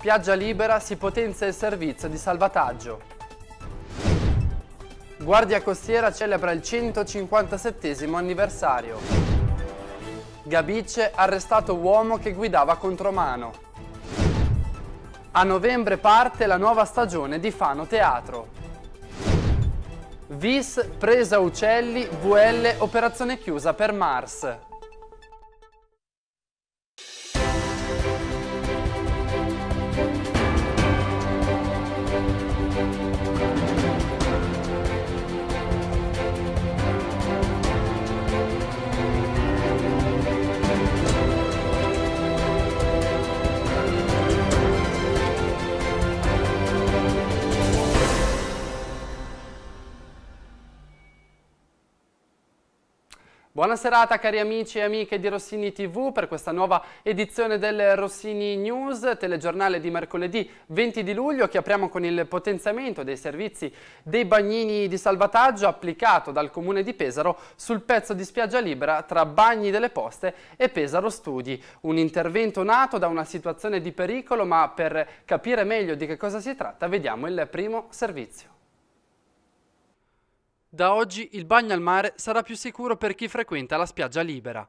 Spiaggia libera si potenzia il servizio di salvataggio. Guardia Costiera celebra il 157 anniversario. Gabice arrestato uomo che guidava contromano. A novembre parte la nuova stagione di Fano Teatro. Vis presa uccelli, VL operazione chiusa per Mars. Buona serata cari amici e amiche di Rossini TV per questa nuova edizione del Rossini News, telegiornale di mercoledì 20 di luglio che apriamo con il potenziamento dei servizi dei bagnini di salvataggio applicato dal Comune di Pesaro sul pezzo di spiaggia libera tra Bagni delle Poste e Pesaro Studi. Un intervento nato da una situazione di pericolo ma per capire meglio di che cosa si tratta vediamo il primo servizio. Da oggi il bagno al mare sarà più sicuro per chi frequenta la spiaggia libera.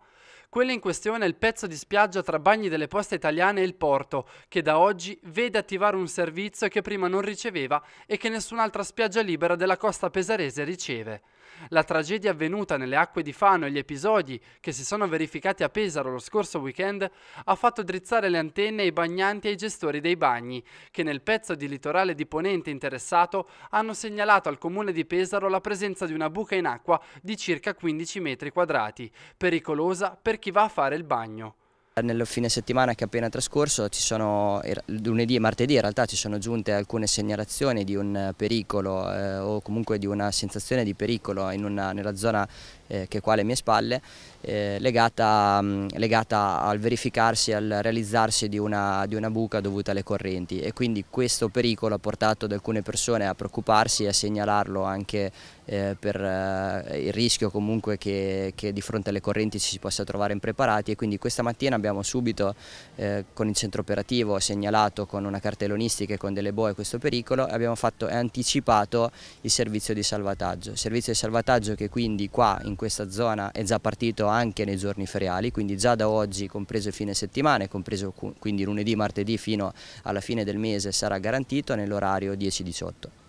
Quella in questione è il pezzo di spiaggia tra Bagni delle Poste Italiane e il Porto, che da oggi vede attivare un servizio che prima non riceveva e che nessun'altra spiaggia libera della costa pesarese riceve la tragedia avvenuta nelle acque di Fano e gli episodi che si sono verificati a Pesaro lo scorso weekend ha fatto drizzare le antenne ai bagnanti e ai gestori dei bagni, che nel pezzo di litorale di Ponente interessato hanno segnalato al comune di Pesaro la presenza di una buca in acqua di circa 15 metri quadrati, pericolosa per chi va a fare il bagno nel fine settimana che è appena trascorso, ci sono, er, lunedì e martedì in realtà ci sono giunte alcune segnalazioni di un eh, pericolo eh, o comunque di una sensazione di pericolo una, nella zona eh, che è qua alle mie spalle, eh, legata, mh, mm, legata, al verificarsi, al realizzarsi di una, di una, buca dovuta alle correnti e quindi questo pericolo ha portato ad alcune persone a preoccuparsi e a segnalarlo anche eh, per eh, il rischio comunque che, che, di fronte alle correnti ci si possa trovare impreparati e quindi questa mattina abbiamo subito eh, con il centro operativo segnalato con una cartellonistica e con delle boe questo pericolo e abbiamo fatto, anticipato il servizio di salvataggio, servizio di salvataggio che quindi qua in questa zona è già partito anche nei giorni feriali, quindi già da oggi compreso il fine settimana e compreso quindi lunedì, martedì fino alla fine del mese sarà garantito nell'orario 10-18.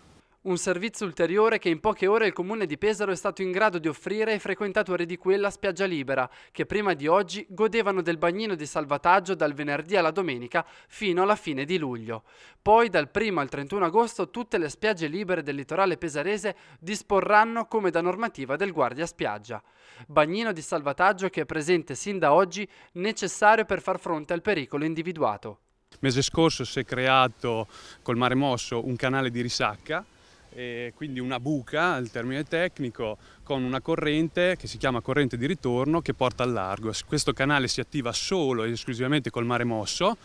Un servizio ulteriore che in poche ore il comune di Pesaro è stato in grado di offrire ai frequentatori di quella spiaggia libera, che prima di oggi godevano del bagnino di salvataggio dal venerdì alla domenica fino alla fine di luglio. Poi dal 1 al 31 agosto tutte le spiagge libere del litorale pesarese disporranno come da normativa del guardia spiaggia. Bagnino di salvataggio che è presente sin da oggi necessario per far fronte al pericolo individuato. Il mese scorso si è creato col mare mosso un canale di risacca e quindi una buca, il termine tecnico, con una corrente che si chiama corrente di ritorno che porta al largo. Questo canale si attiva solo ed esclusivamente col mare mosso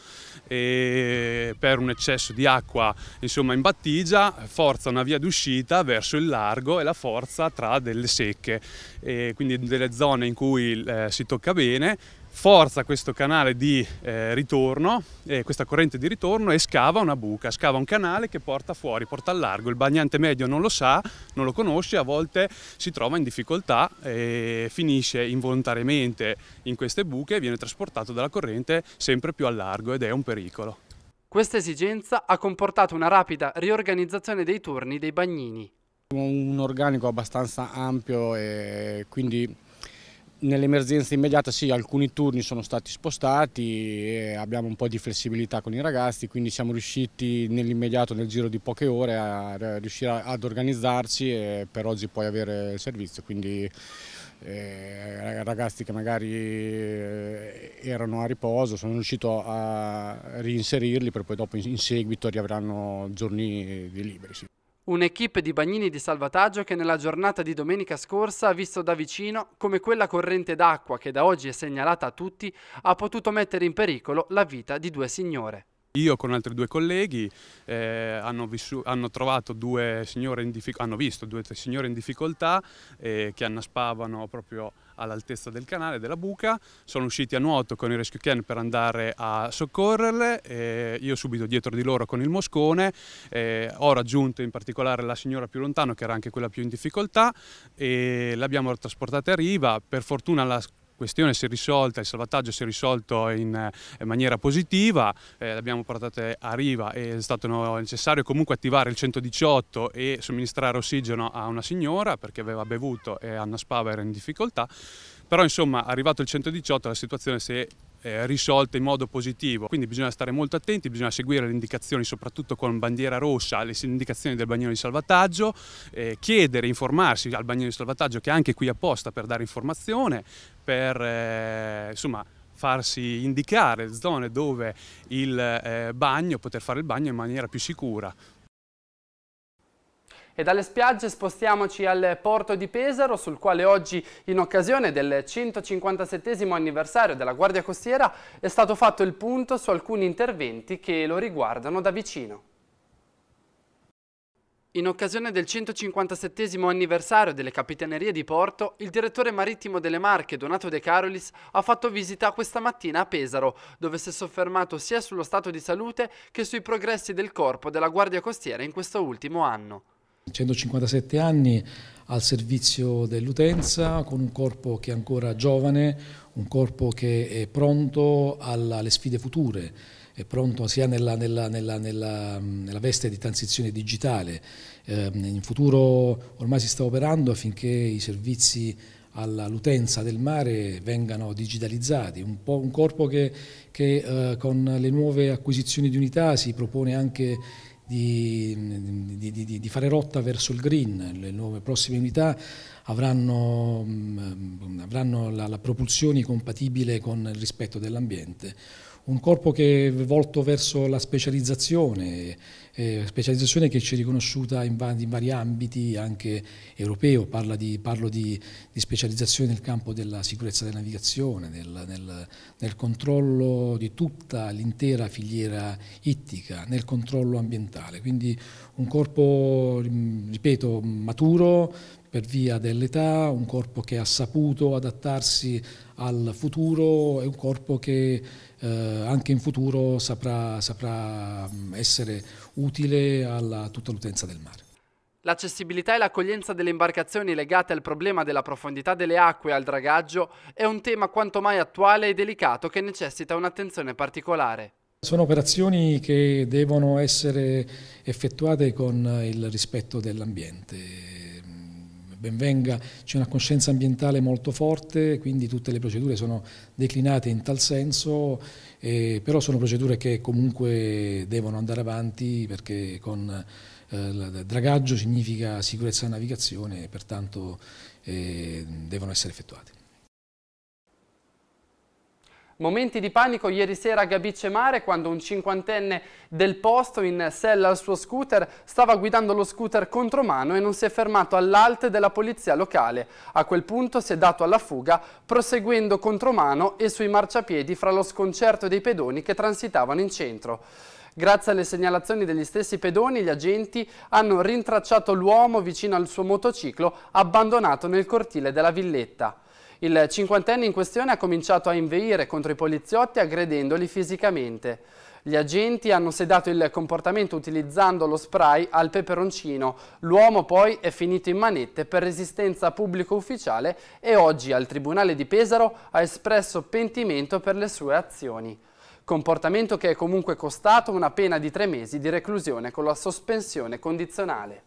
e per un eccesso di acqua insomma, in battigia forza una via d'uscita verso il largo e la forza tra delle secche, e quindi delle zone in cui eh, si tocca bene forza questo canale di eh, ritorno, eh, questa corrente di ritorno e scava una buca, scava un canale che porta fuori, porta al largo. Il bagnante medio non lo sa, non lo conosce, a volte si trova in difficoltà e finisce involontariamente in queste buche e viene trasportato dalla corrente sempre più al largo ed è un pericolo. Questa esigenza ha comportato una rapida riorganizzazione dei turni dei bagnini. Un organico abbastanza ampio e quindi Nell'emergenza immediata sì, alcuni turni sono stati spostati, e eh, abbiamo un po' di flessibilità con i ragazzi, quindi siamo riusciti nell'immediato, nel giro di poche ore, a riuscire ad organizzarci e per oggi poi avere il servizio. Quindi eh, ragazzi che magari eh, erano a riposo, sono riuscito a reinserirli per poi dopo in seguito riavranno giorni di liberi. Sì. Un'equipe di bagnini di salvataggio che nella giornata di domenica scorsa ha visto da vicino come quella corrente d'acqua che da oggi è segnalata a tutti ha potuto mettere in pericolo la vita di due signore. Io con altri due colleghi eh, hanno, hanno, trovato due signore in hanno visto due signore in difficoltà eh, che annaspavano proprio all'altezza del canale, della buca, sono usciti a nuoto con il rescue can per andare a soccorrerle, io subito dietro di loro con il moscone, ho raggiunto in particolare la signora più lontano che era anche quella più in difficoltà e l'abbiamo trasportata a riva, per fortuna la questione si è risolta, il salvataggio si è risolto in, eh, maniera positiva, eh, l'abbiamo portata a riva e è stato necessario comunque attivare il 118 e somministrare ossigeno a una signora perché aveva bevuto e Anna Spava era in difficoltà, però insomma arrivato il 118 la situazione si è eh, risolte in modo positivo. Quindi bisogna stare molto attenti, bisogna seguire le indicazioni, soprattutto con bandiera rossa, le indicazioni del bagnino di salvataggio, eh, chiedere, informarsi al bagnino di salvataggio che è anche qui apposta per dare informazione, per eh, insomma, farsi indicare zone dove il eh, bagno, poter fare il bagno in maniera più sicura. E dalle spiagge spostiamoci al porto di Pesaro, sul quale oggi, in occasione del 157 anniversario della Guardia Costiera, è stato fatto il punto su alcuni interventi che lo riguardano da vicino. In occasione del 157 anniversario delle Capitanerie di Porto, il direttore marittimo delle Marche, Donato De Carolis, ha fatto visita questa mattina a Pesaro, dove si è soffermato sia sullo stato di salute che sui progressi del corpo della Guardia Costiera in questo ultimo anno. 157 anni al servizio dell'utenza, con un corpo che è ancora giovane, un corpo che è pronto alle sfide future è pronto sia nella, nella, nella, nella veste di transizione digitale. Eh, in futuro ormai si sta operando affinché i servizi all'utenza del mare vengano digitalizzati, un, un corpo che, che eh, con le nuove acquisizioni di unità si propone anche di, di, di, di, fare rotta verso il green, le nuove prossime unità avranno, mh, mm, avranno la, la propulsione compatibile con il rispetto dell'ambiente un corpo che è volto verso la specializzazione, eh, specializzazione che ci è riconosciuta in, va in vari ambiti, anche europeo, di, parlo di, di, specializzazione nel campo della sicurezza della navigazione, nel, nel, nel controllo di tutta l'intera filiera ittica, nel controllo ambientale, quindi un corpo, ripeto, maturo, per via dell'età, un corpo che ha saputo adattarsi al futuro, è un corpo che eh, anche in futuro saprà, saprà mm, essere utile a tutta l'utenza del mare. L'accessibilità e l'accoglienza delle imbarcazioni legate al problema della profondità delle acque e al dragaggio è un tema quanto mai attuale e delicato che necessita un'attenzione particolare. Sono operazioni che devono essere effettuate con il rispetto dell'ambiente Benvenga, c'è una coscienza ambientale molto forte, quindi tutte le procedure sono declinate in tal senso, eh, però sono procedure che comunque devono andare avanti perché con eh, dragaggio significa sicurezza della navigazione e pertanto eh, devono essere effettuate. Momenti di panico ieri sera a Gabice Mare quando un cinquantenne del posto in sella al suo scooter stava guidando lo scooter contromano e non si è fermato all'alte della polizia locale. A quel punto si è dato alla fuga proseguendo contromano e sui marciapiedi fra lo sconcerto dei pedoni che transitavano in centro. Grazie alle segnalazioni degli stessi pedoni, gli agenti hanno rintracciato l'uomo vicino al suo motociclo abbandonato nel cortile della villetta. Il cinquantenne in questione ha cominciato a inveire contro i poliziotti aggredendoli fisicamente. Gli agenti hanno sedato il comportamento utilizzando lo spray al peperoncino. L'uomo poi è finito in manette per resistenza pubblico ufficiale e oggi al Tribunale di Pesaro ha espresso pentimento per le sue azioni comportamento che è comunque costato una pena di tre mesi di reclusione con la sospensione condizionale.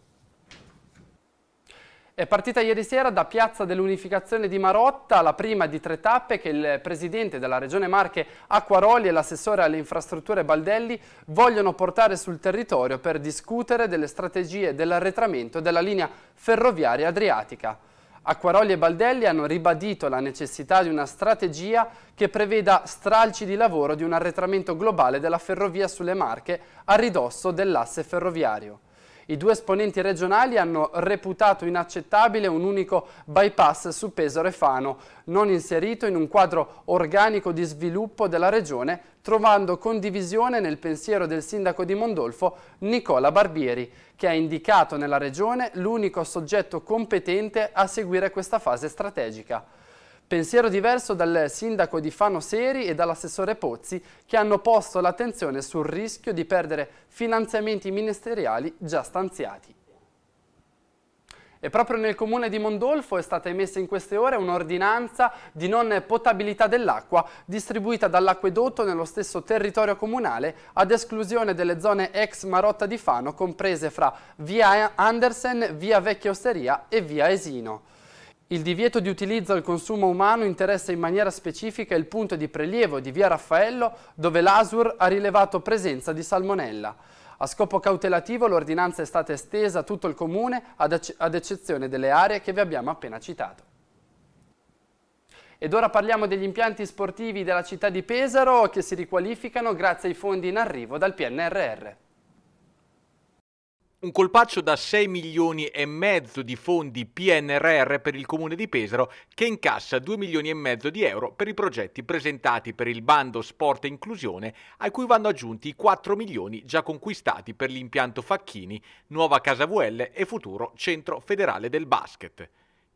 È partita ieri sera da Piazza dell'Unificazione di Marotta la prima di tre tappe che il presidente della Regione Marche Acquaroli e l'assessore alle infrastrutture Baldelli vogliono portare sul territorio per discutere delle strategie dell'arretramento della linea ferroviaria adriatica. Acquaroli e Baldelli hanno ribadito la necessità di una strategia che preveda stralci di lavoro di un arretramento globale della ferrovia sulle Marche a ridosso dell'asse ferroviario. I due esponenti regionali hanno reputato inaccettabile un unico bypass su Pesaro e Fano, non inserito in un quadro organico di sviluppo della regione, trovando condivisione nel pensiero del sindaco di Mondolfo Nicola Barbieri, che ha indicato nella regione l'unico soggetto competente a seguire questa fase strategica. Pensiero diverso dal sindaco di Fano Seri e dall'assessore Pozzi che hanno posto l'attenzione sul rischio di perdere finanziamenti ministeriali già stanziati. E proprio nel comune di Mondolfo è stata emessa in queste ore un'ordinanza di non potabilità dell'acqua distribuita dall'acquedotto nello stesso territorio comunale ad esclusione delle zone ex Marotta di Fano comprese fra via Andersen, via Vecchia Osteria e via Esino. Il divieto di utilizzo al consumo umano interessa in maniera specifica il punto di prelievo di via Raffaello dove l'ASUR ha rilevato presenza di salmonella. A scopo cautelativo l'ordinanza è stata estesa a tutto il comune ad eccezione delle aree che vi abbiamo appena citato. Ed ora parliamo degli impianti sportivi della città di Pesaro che si riqualificano grazie ai fondi in arrivo dal PNRR. Un colpaccio da 6 milioni e mezzo di fondi PNRR per il comune di Pesaro che incassa 2 milioni e mezzo di euro per i progetti presentati per il bando Sport e Inclusione, a cui vanno aggiunti i 4 milioni già conquistati per l'impianto Facchini, Nuova Casa VL e futuro Centro Federale del Basket.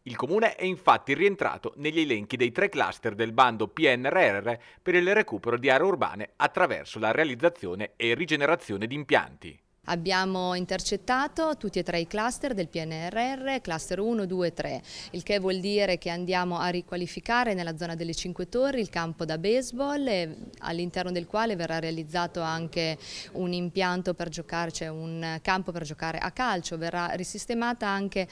Il comune è infatti rientrato negli elenchi dei tre cluster del bando PNRR per il recupero di aree urbane attraverso la realizzazione e rigenerazione di impianti. Abbiamo intercettato tutti e tre i cluster del PNRR, cluster 1, 2 e 3, il che vuol dire che andiamo a riqualificare nella zona delle Cinque Torri il campo da baseball all'interno del quale verrà realizzato anche un impianto per giocare, cioè un campo per giocare a calcio, verrà risistemata anche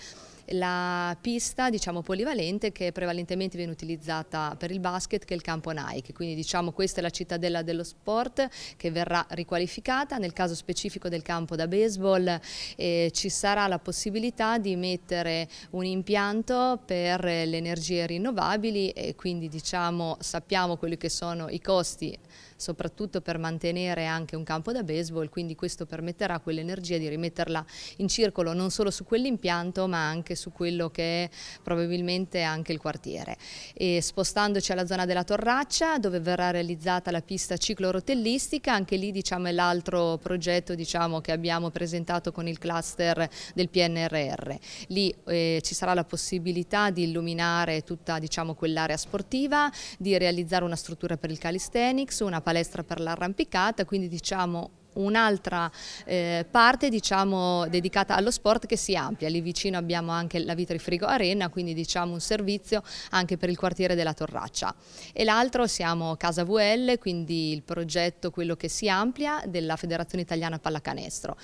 la pista diciamo, polivalente che prevalentemente viene utilizzata per il basket che è il campo Nike, quindi diciamo questa è la cittadella dello sport che verrà riqualificata, nel caso specifico del campo campo da baseball eh, ci sarà la possibilità di mettere un impianto per le energie rinnovabili e quindi diciamo sappiamo quelli che sono i costi soprattutto per mantenere anche un campo da baseball, quindi questo permetterà quell'energia di rimetterla in circolo non solo su quell'impianto ma anche su quello che è probabilmente anche il quartiere. E spostandoci alla zona della Torraccia dove verrà realizzata la pista ciclorotellistica, anche lì diciamo, è l'altro progetto diciamo, che abbiamo presentato con il cluster del PNRR. Lì eh, ci sarà la possibilità di illuminare tutta diciamo, quell'area sportiva, di realizzare una struttura per il calisthenics, una palestra palestra per l'arrampicata, quindi diciamo un'altra eh, parte diciamo, dedicata allo sport che si amplia, lì vicino abbiamo anche la Vitrifrigo Arena, quindi diciamo un servizio anche per il quartiere della Torraccia e l'altro siamo Casa VL, quindi il progetto quello che si amplia della Federazione Italiana Pallacanestro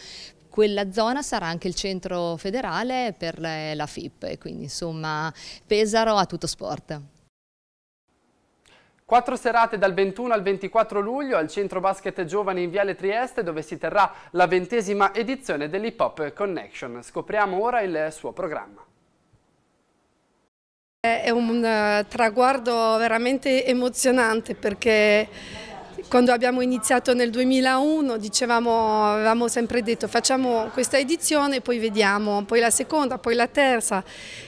quella zona sarà anche il centro federale per eh, la FIP, quindi insomma Pesaro a tutto sport. Quattro serate dal 21 al 24 luglio al Centro Basket Giovani in Viale Trieste dove si terrà la ventesima edizione dell'Hip Hop Connection. Scopriamo ora il suo programma. È un eh, traguardo veramente emozionante perché quando abbiamo iniziato nel 2001 dicevamo, avevamo sempre detto facciamo questa edizione e poi vediamo, poi la seconda, poi la terza.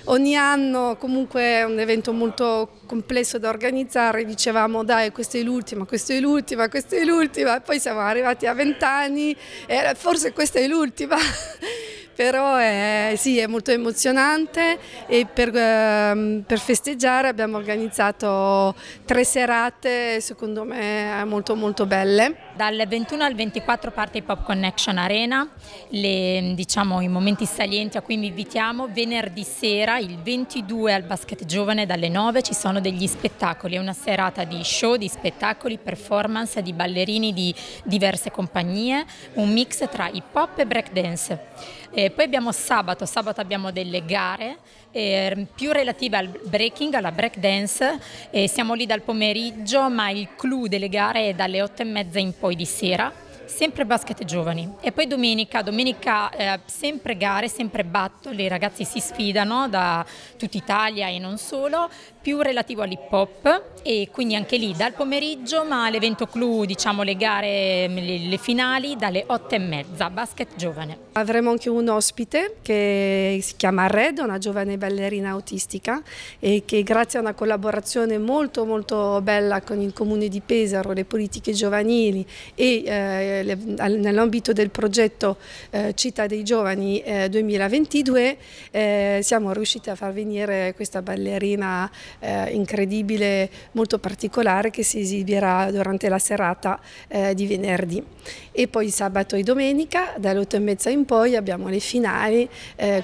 Ogni anno comunque è un evento molto complesso da organizzare, dicevamo dai questa è l'ultima, questa è l'ultima, questa è l'ultima, poi siamo arrivati a vent'anni e forse questa è l'ultima però è, sì, è molto emozionante e per, ehm, per, festeggiare abbiamo organizzato tre serate secondo me molto molto belle. Dal 21 al 24 parte il Pop Connection Arena, le, diciamo, i momenti salienti a cui vi invitiamo, venerdì sera il 22 al Basket Giovane dalle 9 ci sono degli spettacoli, è una serata di show, di spettacoli, performance, di ballerini di diverse compagnie, un mix tra hip hop e breakdance. E poi abbiamo sabato, sabato abbiamo delle gare eh, più relative al breaking, alla break dance, eh, siamo lì dal pomeriggio ma il clou delle gare è dalle 8 e mezza in poi di sera sempre basket giovani e poi domenica, domenica eh, sempre gare, sempre battle, i ragazzi si sfidano da tutta Italia e non solo, più relativo all'hip hop e quindi anche lì dal pomeriggio ma l'evento clou diciamo le gare, le, le finali dalle 8 e mezza, basket giovane. Avremo anche un ospite che si chiama Red, una giovane ballerina autistica e che grazie a una collaborazione molto molto bella con il comune di Pesaro, le politiche giovanili e eh, eh, nell'ambito del progetto eh, Città dei Giovani 2022 eh, eh, siamo riusciti a far venire questa ballerina eh, incredibile, molto particolare che si esibirà durante la serata di venerdì. E poi sabato e domenica dalle 8 e mezza in poi abbiamo le finali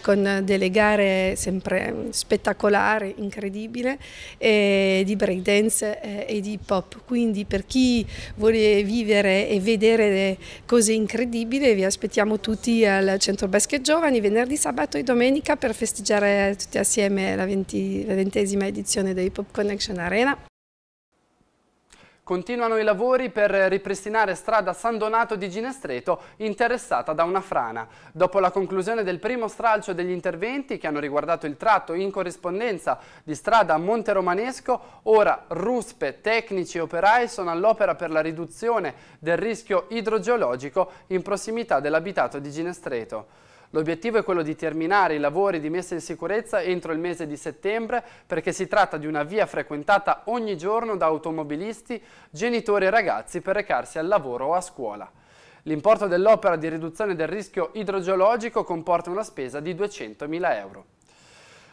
con delle gare sempre spettacolari, incredibili di breakdance e di hip hop. Quindi per chi vuole vivere e vedere così incredibile. Vi aspettiamo tutti al Centro Basket Giovani venerdì, sabato e domenica per festeggiare tutti assieme la ventesima edizione dei Pop Connection Arena. Continuano i lavori per ripristinare strada San Donato di Ginestreto interessata da una frana. Dopo la conclusione del primo stralcio degli interventi che hanno riguardato il tratto in corrispondenza di strada Monte Romanesco, ora ruspe, tecnici e operai sono all'opera per la riduzione del rischio idrogeologico in prossimità dell'abitato di Ginestreto. L'obiettivo è quello di terminare i lavori di messa in sicurezza entro il mese di settembre perché si tratta di una via frequentata ogni giorno da automobilisti, genitori e ragazzi per recarsi al lavoro o a scuola. L'importo dell'opera di riduzione del rischio idrogeologico comporta una spesa di 200.000 euro.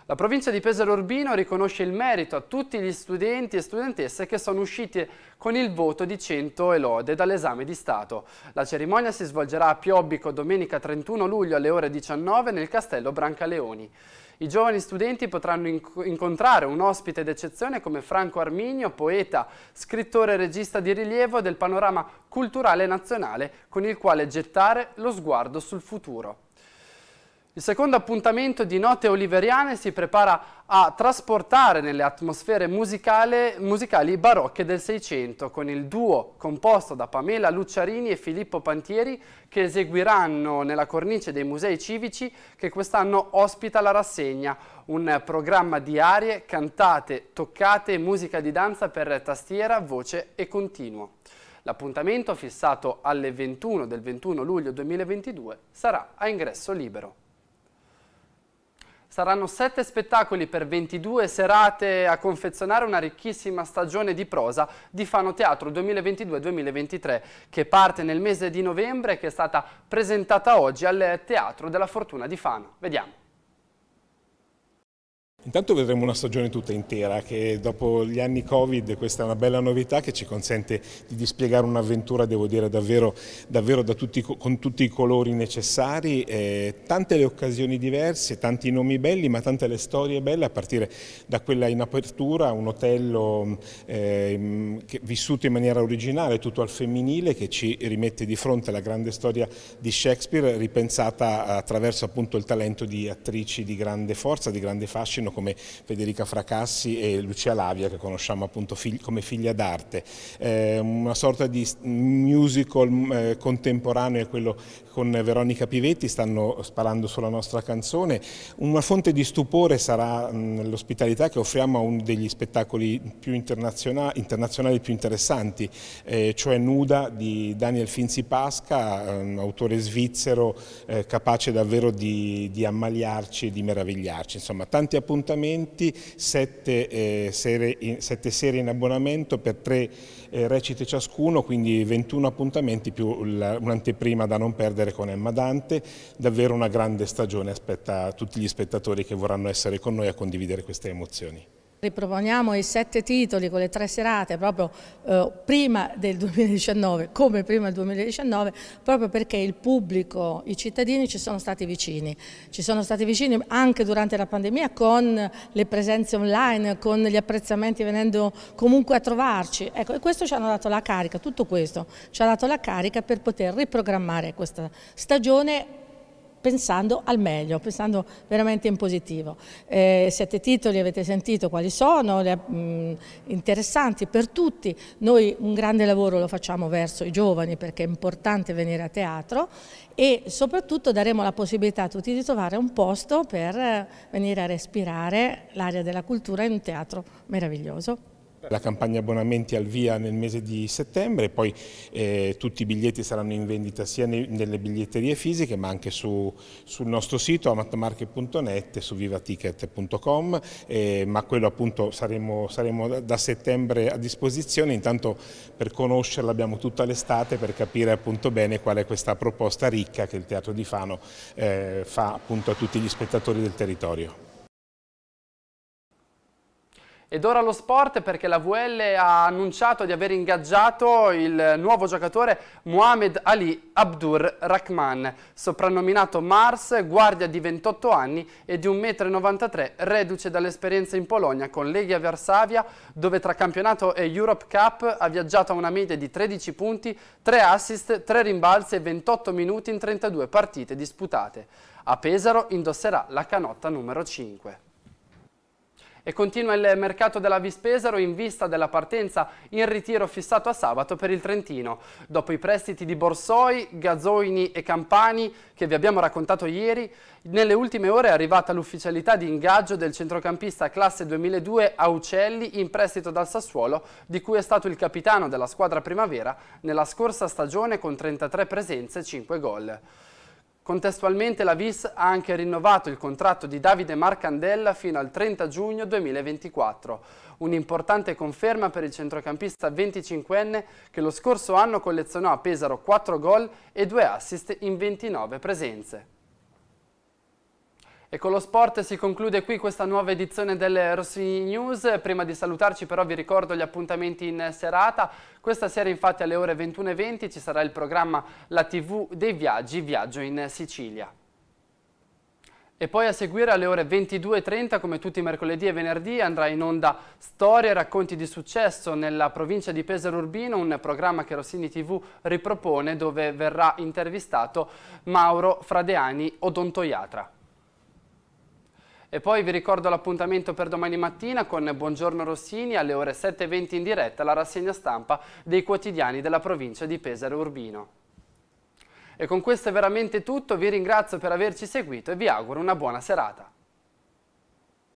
La provincia di Pesaro Urbino riconosce il merito a tutti gli studenti e studentesse che sono usciti con il voto di 100 e lode dall'esame di Stato. La cerimonia si svolgerà a Piobbico domenica 31 luglio alle ore 19 nel castello Brancaleoni. I giovani studenti potranno incontrare un ospite d'eccezione come Franco Arminio, poeta, scrittore e regista di rilievo del panorama culturale nazionale con il quale gettare lo sguardo sul futuro. Il secondo appuntamento di Note Oliveriane si prepara a trasportare nelle atmosfere musicale, musicali barocche del Seicento con il duo composto da Pamela Lucciarini e Filippo Pantieri che eseguiranno nella cornice dei musei civici che quest'anno ospita la rassegna, un programma di arie, cantate, toccate e musica di danza per tastiera, voce e continuo. L'appuntamento fissato alle 21 del 21 luglio 2022 sarà a ingresso libero. Saranno sette spettacoli per 22 serate a confezionare una ricchissima stagione di prosa di Fano Teatro 2022-2023 che parte nel mese di novembre e che è stata presentata oggi al Teatro della Fortuna di Fano. Vediamo. Intanto vedremo una stagione tutta intera che dopo gli anni Covid questa è una bella novità che ci consente di dispiegare un'avventura devo dire davvero, davvero da tutti, con tutti i colori necessari, eh, tante le occasioni diverse, tanti nomi belli ma tante le storie belle a partire da quella in apertura, un hotel mm, eh, vissuto in maniera originale, tutto al femminile che ci rimette di fronte alla grande storia di Shakespeare ripensata attraverso appunto il talento di attrici di grande forza, di grande fascino come Federica Fracassi e Lucia Lavia che conosciamo appunto fig come figlia d'arte. Eh, una sorta di musical eh, contemporaneo è quello con Veronica Pivetti stanno sparando sulla nostra canzone. Una fonte di stupore sarà l'ospitalità che offriamo a uno degli spettacoli più internazionali, internazionali più interessanti, eh, cioè Nuda di Daniel Finzi Pasca, un autore svizzero eh, capace davvero di, di, ammaliarci e di meravigliarci. Insomma, tanti appuntamenti, sette, eh, serie, in, sette serie in abbonamento per tre eh, recite ciascuno, quindi 21 appuntamenti più un'anteprima da non perdere vedere con Emma Dante, davvero una grande stagione aspetta tutti gli spettatori che vorranno essere con noi a condividere queste emozioni. Riproponiamo i sette titoli con le tre serate proprio eh, prima del 2019, come prima del 2019, proprio perché il pubblico, i cittadini ci sono stati vicini. Ci sono stati vicini anche durante la pandemia con le presenze online, con gli apprezzamenti venendo comunque a trovarci. Ecco, e questo ci hanno dato la carica, tutto questo ci ha dato la carica per poter riprogrammare questa stagione pensando al meglio, pensando veramente in positivo. Eh, sette titoli avete sentito quali sono, le, mh, interessanti per tutti. Noi un grande lavoro lo facciamo verso i giovani perché è importante venire a teatro e soprattutto daremo la possibilità a tutti di trovare un posto per eh, venire a respirare l'aria della cultura in un teatro meraviglioso. La campagna abbonamenti al via nel mese di settembre, poi eh, tutti i biglietti saranno in vendita sia nei, nelle biglietterie fisiche ma anche su, sul nostro sito amatmarche.net e su vivaticket.com, eh, ma quello appunto saremo, saremo da settembre a disposizione, intanto per conoscerla abbiamo tutta l'estate per capire appunto bene qual è questa proposta ricca che il Teatro di Fano eh, fa appunto a tutti gli spettatori del territorio. Ed ora lo sport perché la VL ha annunciato di aver ingaggiato il nuovo giocatore Mohamed Ali Abdur Rahman, soprannominato Mars, guardia di 28 anni e di 1,93 m, reduce dall'esperienza in Polonia con Legia Varsavia, dove tra campionato e Europe Cup ha viaggiato a una media di 13 punti, 3 assist, 3 rimbalzi e 28 minuti in 32 partite disputate. A Pesaro indosserà la canotta numero 5. E continua il mercato della Vispesaro in vista della partenza in ritiro fissato a sabato per il Trentino. Dopo i prestiti di Borsoi, Gazzoini e Campani che vi abbiamo raccontato ieri, nelle ultime ore è arrivata l'ufficialità di ingaggio del centrocampista classe 2002 Aucelli in prestito dal Sassuolo, di cui è stato il capitano della squadra primavera nella scorsa stagione con 33 presenze e 5 gol. Contestualmente la VIS ha anche rinnovato il contratto di Davide Marcandella fino al 30 giugno 2024, un'importante conferma per il centrocampista 25enne che lo scorso anno collezionò a Pesaro 4 gol e 2 assist in 29 presenze. E con lo sport si conclude qui questa nuova edizione delle Rossini News. Prima di salutarci però vi ricordo gli appuntamenti in serata. Questa sera infatti alle ore 21.20 ci sarà il programma La TV dei Viaggi, Viaggio in Sicilia. E poi a seguire alle ore 22.30, come tutti i mercoledì e venerdì, andrà in onda Storie e racconti di successo nella provincia di Pesaro Urbino, un programma che Rossini TV ripropone dove verrà intervistato Mauro Fradeani, odontoiatra. E poi vi ricordo l'appuntamento per domani mattina con Buongiorno Rossini alle ore 7.20 in diretta alla rassegna stampa dei quotidiani della provincia di Pesaro Urbino. E con questo è veramente tutto, vi ringrazio per averci seguito e vi auguro una buona serata.